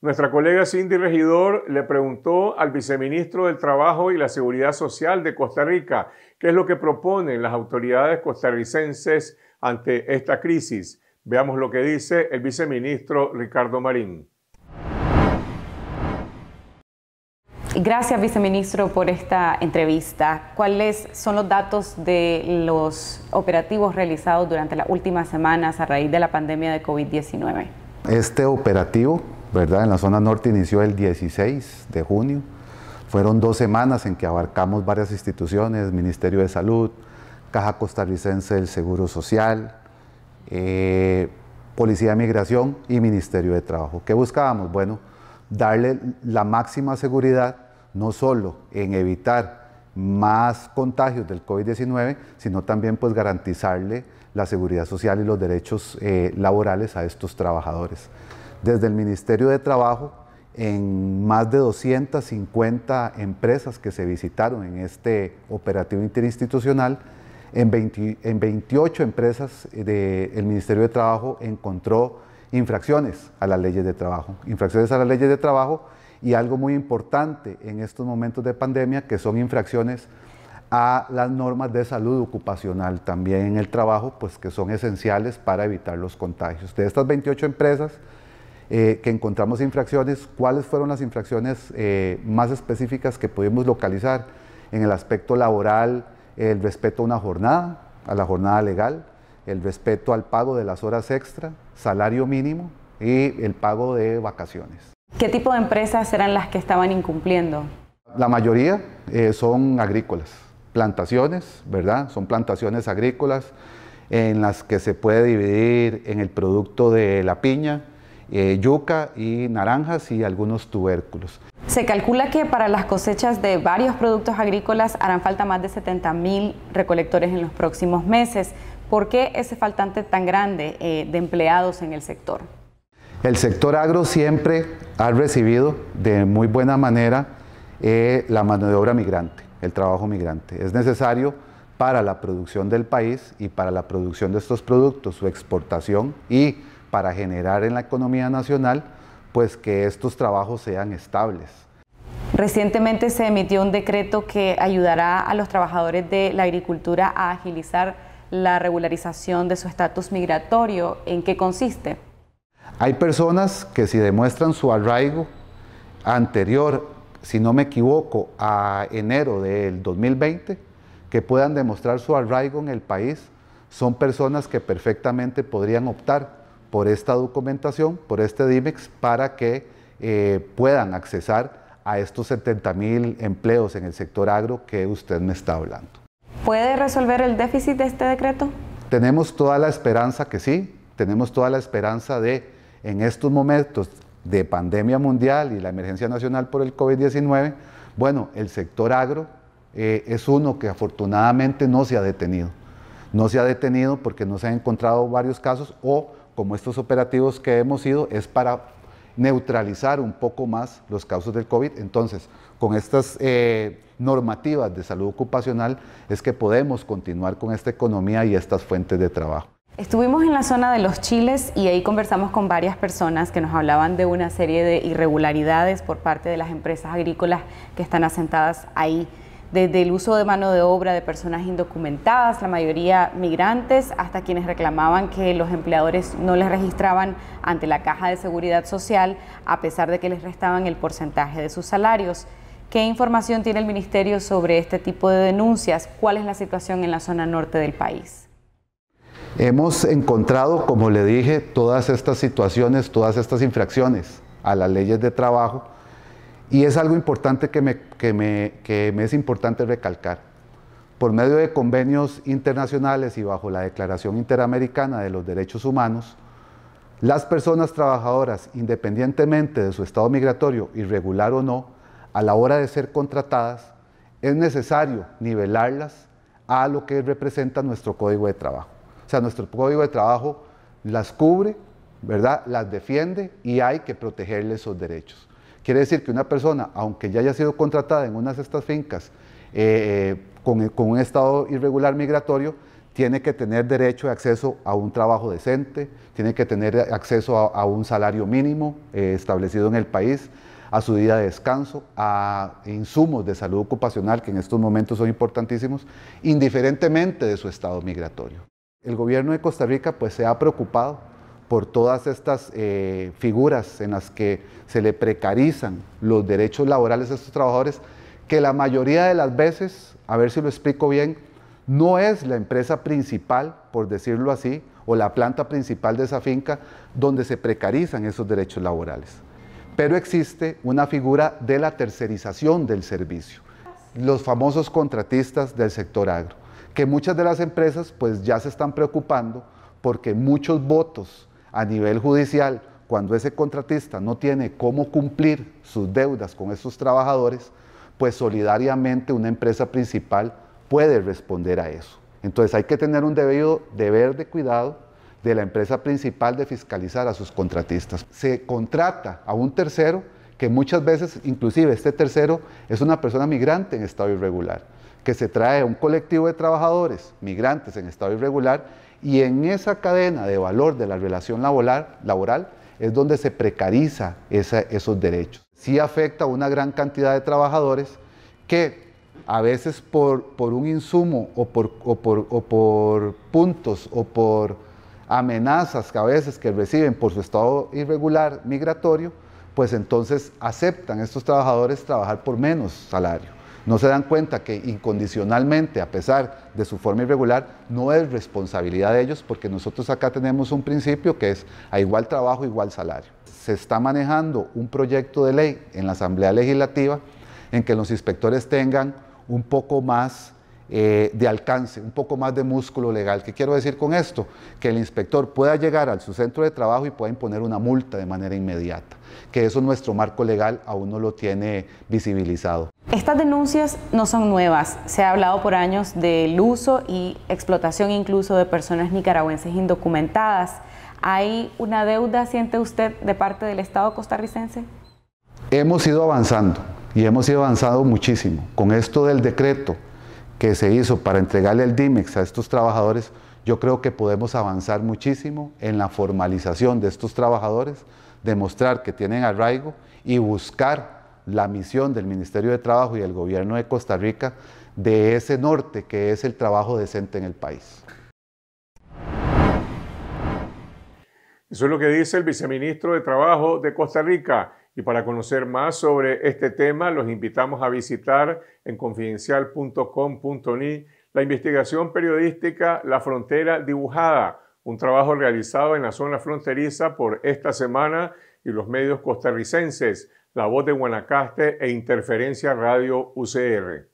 Nuestra colega Cindy Regidor le preguntó al viceministro del Trabajo y la Seguridad Social de Costa Rica qué es lo que proponen las autoridades costarricenses ante esta crisis. Veamos lo que dice el viceministro Ricardo Marín. Gracias, viceministro, por esta entrevista. ¿Cuáles son los datos de los operativos realizados durante las últimas semanas a raíz de la pandemia de COVID-19? Este operativo en la zona norte inició el 16 de junio. Fueron dos semanas en que abarcamos varias instituciones, Ministerio de Salud, Caja Costarricense del Seguro Social, eh, Policía de Migración y Ministerio de Trabajo. ¿Qué buscábamos? Bueno, darle la máxima seguridad, no solo en evitar más contagios del COVID-19, sino también pues garantizarle la seguridad social y los derechos eh, laborales a estos trabajadores desde el Ministerio de Trabajo en más de 250 empresas que se visitaron en este operativo interinstitucional. En, 28 empresas eh, del Ministerio de Trabajo encontró infracciones a las leyes de trabajo, infracciones a las leyes de trabajo y algo muy importante en estos momentos de pandemia que son infracciones a las normas de salud ocupacional también en el trabajo, pues que son esenciales para evitar los contagios. De estas 28 empresas, eh, que encontramos infracciones, cuáles fueron las infracciones eh, más específicas que pudimos localizar en el aspecto laboral, el respeto a una jornada, a la jornada legal, el respeto al pago de las horas extra, salario mínimo y el pago de vacaciones. ¿Qué tipo de empresas eran las que estaban incumpliendo? La mayoría eh, son agrícolas, plantaciones, ¿verdad? Son plantaciones agrícolas en las que se puede dividir en el producto de la piña, eh, yuca y naranjas y algunos tubérculos. Se calcula que para las cosechas de varios productos agrícolas harán falta más de 70 mil recolectores en los próximos meses. ¿Por qué ese faltante tan grande eh, de empleados en el sector? El sector agro siempre ha recibido de muy buena manera eh, la mano de obra migrante, el trabajo migrante. Es necesario para la producción del país y para la producción de estos productos, su exportación y para generar en la economía nacional pues que estos trabajos sean estables. Recientemente se emitió un decreto que ayudará a los trabajadores de la agricultura a agilizar la regularización de su estatus migratorio. ¿En qué consiste? Hay personas que si demuestran su arraigo anterior, si no me equivoco, a enero del 2020, que puedan demostrar su arraigo en el país, son personas que perfectamente podrían optar por esta documentación, por este DIMEX, para que eh, puedan accesar a estos 70 mil empleos en el sector agro que usted me está hablando. ¿Puede resolver el déficit de este decreto? Tenemos toda la esperanza que sí, tenemos toda la esperanza de, en estos momentos de pandemia mundial y la emergencia nacional por el COVID-19, bueno, el sector agro eh, es uno que afortunadamente no se ha detenido. No se ha detenido porque no se han encontrado varios casos o como estos operativos que hemos ido, es para neutralizar un poco más los causos del COVID. Entonces, con estas eh, normativas de salud ocupacional es que podemos continuar con esta economía y estas fuentes de trabajo. Estuvimos en la zona de los chiles y ahí conversamos con varias personas que nos hablaban de una serie de irregularidades por parte de las empresas agrícolas que están asentadas ahí desde el uso de mano de obra de personas indocumentadas, la mayoría migrantes, hasta quienes reclamaban que los empleadores no les registraban ante la Caja de Seguridad Social a pesar de que les restaban el porcentaje de sus salarios. ¿Qué información tiene el Ministerio sobre este tipo de denuncias? ¿Cuál es la situación en la zona norte del país? Hemos encontrado, como le dije, todas estas situaciones, todas estas infracciones a las leyes de trabajo y es algo importante que me, es importante recalcar. Por medio de convenios internacionales y bajo la Declaración Interamericana de los Derechos Humanos, las personas trabajadoras, independientemente de su estado migratorio, irregular o no, a la hora de ser contratadas, es necesario nivelarlas a lo que representa nuestro código de trabajo. O sea, nuestro código de trabajo las cubre, ¿verdad? Las defiende y hay que protegerles esos derechos. Quiere decir que una persona, aunque ya haya sido contratada en una de estas fincas eh, eh, eh, con, un estado irregular migratorio, tiene que tener derecho de acceso a un trabajo decente, tiene que tener acceso a, un salario mínimo establecido en el país, a su día de descanso, a insumos de salud ocupacional que en estos momentos son importantísimos, indiferentemente de su estado migratorio. El gobierno de Costa Rica pues se ha preocupado por todas estas eh, figuras en las que se le precarizan los derechos laborales a estos trabajadores, que la mayoría de las veces, a ver si lo explico bien, no es la empresa principal, por decirlo así, o la planta principal de esa finca donde se precarizan esos derechos laborales. Pero existe una figura de la tercerización del servicio, los famosos contratistas del sector agro, que muchas de las empresas pues ya se están preocupando porque muchos votos a nivel judicial, cuando ese contratista no tiene cómo cumplir sus deudas con esos trabajadores, pues solidariamente una empresa principal puede responder a eso. Entonces hay que tener un debido deber de cuidado de la empresa principal de fiscalizar a sus contratistas. Se contrata a un tercero que muchas veces, inclusive este tercero, es una persona migrante en estado irregular, que se trae a un colectivo de trabajadores migrantes en estado irregular y en esa cadena de valor de la relación laboral, es donde se precariza esos derechos. Sí afecta a una gran cantidad de trabajadores que a veces por, un insumo o por, puntos o por amenazas que a veces que reciben por su estado irregular migratorio, pues entonces aceptan estos trabajadores trabajar por menos salario. No se dan cuenta que incondicionalmente, a pesar de su forma irregular, no es responsabilidad de ellos porque nosotros acá tenemos un principio que es a igual trabajo, igual salario. Se está manejando un proyecto de ley en la Asamblea Legislativa en que los inspectores tengan un poco más eh, de alcance, un poco más de músculo legal. ¿Qué quiero decir con esto? Que el inspector pueda llegar a su centro de trabajo y pueda imponer una multa de manera inmediata, que eso nuestro marco legal aún no lo tiene visibilizado. Estas denuncias no son nuevas. Se ha hablado por años del uso y explotación incluso de personas nicaragüenses indocumentadas. ¿Hay una deuda, siente usted, de parte del Estado costarricense? Hemos ido avanzando y hemos ido avanzando muchísimo. Con esto del decreto que se hizo para entregarle el DIMEX a estos trabajadores, yo creo que podemos avanzar muchísimo en la formalización de estos trabajadores, demostrar que tienen arraigo y buscar la misión del Ministerio de Trabajo y el Gobierno de Costa Rica de ese norte que es el trabajo decente en el país. Eso es lo que dice el viceministro de Trabajo de Costa Rica. Y para conocer más sobre este tema, los invitamos a visitar en confidencial.com.ni la investigación periodística La Frontera Dibujada, un trabajo realizado en la zona fronteriza por esta semana y los medios costarricenses La Voz de Guanacaste e Interferencia Radio UCR.